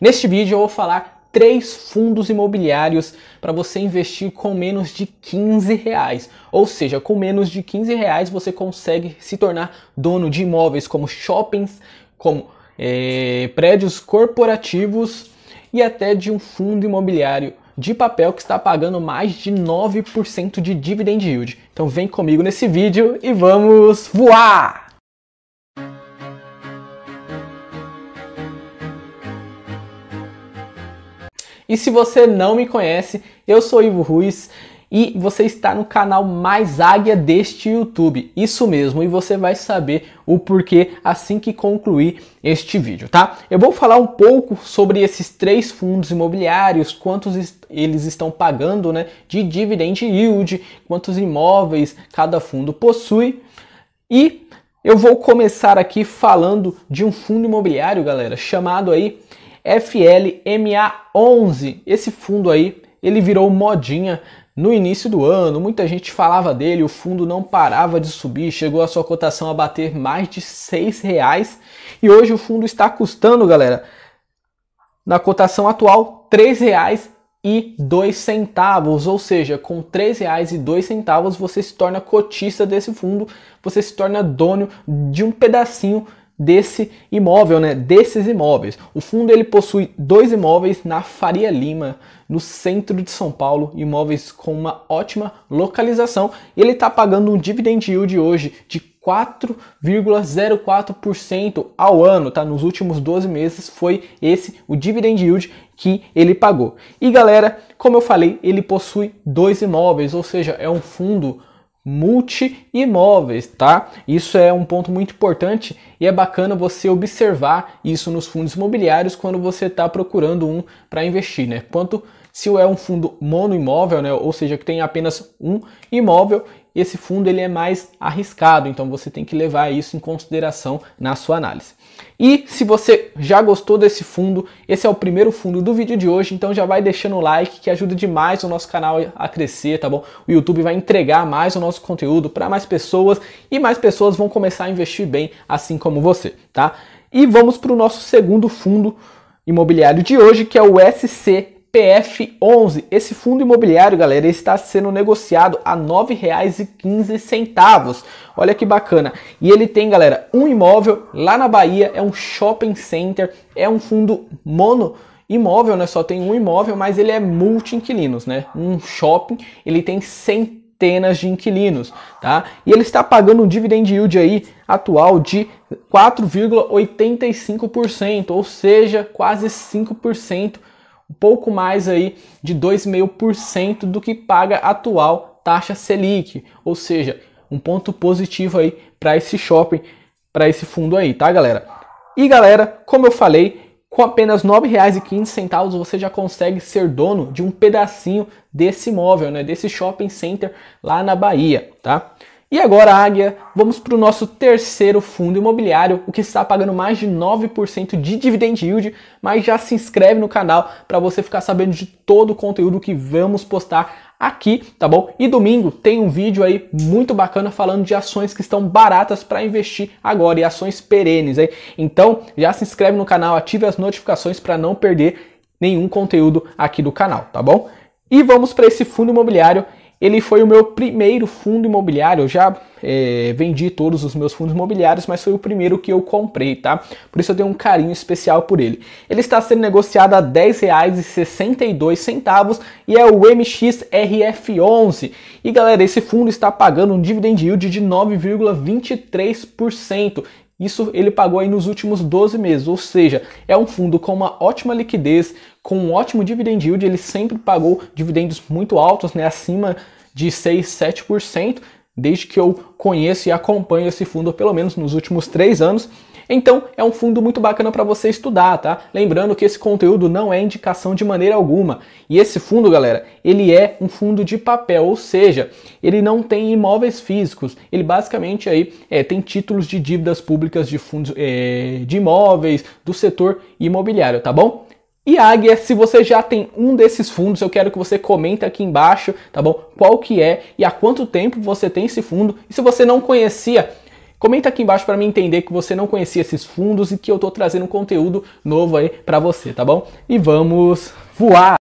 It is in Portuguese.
Neste vídeo eu vou falar três fundos imobiliários para você investir com menos de 15 reais. Ou seja, com menos de 15 reais você consegue se tornar dono de imóveis como shoppings, como é, prédios corporativos e até de um fundo imobiliário de papel que está pagando mais de 9% de dividend yield. Então vem comigo nesse vídeo e vamos voar! E se você não me conhece, eu sou Ivo Ruiz e você está no canal mais águia deste YouTube. Isso mesmo, e você vai saber o porquê assim que concluir este vídeo, tá? Eu vou falar um pouco sobre esses três fundos imobiliários, quantos est eles estão pagando, né, de dividend yield, quantos imóveis cada fundo possui e eu vou começar aqui falando de um fundo imobiliário, galera, chamado aí FLMA11. Esse fundo aí, ele virou modinha no início do ano, muita gente falava dele, o fundo não parava de subir, chegou a sua cotação a bater mais de seis reais e hoje o fundo está custando, galera, na cotação atual, três reais e dois centavos, ou seja, com três reais e dois centavos você se torna cotista desse fundo, você se torna dono de um pedacinho desse imóvel, né, desses imóveis. O fundo ele possui dois imóveis na Faria Lima, no centro de São Paulo, imóveis com uma ótima localização. Ele está pagando um dividend yield hoje de 4,04% ao ano, tá? Nos últimos 12 meses foi esse o dividend yield que ele pagou. E galera, como eu falei, ele possui dois imóveis, ou seja, é um fundo multi-imóveis, tá? Isso é um ponto muito importante e é bacana você observar isso nos fundos imobiliários quando você está procurando um para investir, né? Quanto se é um fundo monoimóvel, né, ou seja, que tem apenas um imóvel, esse fundo ele é mais arriscado, então você tem que levar isso em consideração na sua análise. E se você já gostou desse fundo, esse é o primeiro fundo do vídeo de hoje, então já vai deixando o like que ajuda demais o nosso canal a crescer, tá bom? O YouTube vai entregar mais o nosso conteúdo para mais pessoas e mais pessoas vão começar a investir bem, assim como você, tá? E vamos para o nosso segundo fundo imobiliário de hoje, que é o SC PF11. Esse fundo imobiliário, galera, está sendo negociado a R$ 9,15. Olha que bacana. E ele tem, galera, um imóvel lá na Bahia, é um shopping center, é um fundo mono imóvel, né? Só tem um imóvel, mas ele é multi-inquilinos, né? Um shopping, ele tem centenas de inquilinos, tá? E ele está pagando um dividend yield aí atual de 4,85%, ou seja, quase 5% um pouco mais aí de 2,5% do que paga a atual taxa Selic, ou seja, um ponto positivo aí para esse shopping, para esse fundo aí, tá, galera? E galera, como eu falei, com apenas R$ 9,15 você já consegue ser dono de um pedacinho desse imóvel, né, desse shopping center lá na Bahia, tá? E agora, Águia, vamos para o nosso terceiro fundo imobiliário, o que está pagando mais de 9% de dividend yield, mas já se inscreve no canal para você ficar sabendo de todo o conteúdo que vamos postar aqui, tá bom? E domingo tem um vídeo aí muito bacana falando de ações que estão baratas para investir agora e ações perenes aí. Então, já se inscreve no canal, ative as notificações para não perder nenhum conteúdo aqui do canal, tá bom? E vamos para esse fundo imobiliário ele foi o meu primeiro fundo imobiliário. Eu já é, vendi todos os meus fundos imobiliários, mas foi o primeiro que eu comprei, tá? Por isso eu tenho um carinho especial por ele. Ele está sendo negociado a R$ 10,62 e é o MXRF11. E galera, esse fundo está pagando um dividend yield de 9,23%. Isso ele pagou aí nos últimos 12 meses, ou seja, é um fundo com uma ótima liquidez, com um ótimo dividend yield, ele sempre pagou dividendos muito altos, né, acima de 6, 7%, desde que eu conheço e acompanho esse fundo pelo menos nos últimos três anos. Então é um fundo muito bacana para você estudar, tá? Lembrando que esse conteúdo não é indicação de maneira alguma. E esse fundo, galera, ele é um fundo de papel, ou seja, ele não tem imóveis físicos. Ele basicamente aí é, tem títulos de dívidas públicas de fundos é, de imóveis do setor imobiliário, tá bom? E Águia, se você já tem um desses fundos, eu quero que você comente aqui embaixo, tá bom? Qual que é e há quanto tempo você tem esse fundo? E se você não conhecia, Comenta aqui embaixo para mim entender que você não conhecia esses fundos e que eu estou trazendo um conteúdo novo aí para você, tá bom? E vamos voar!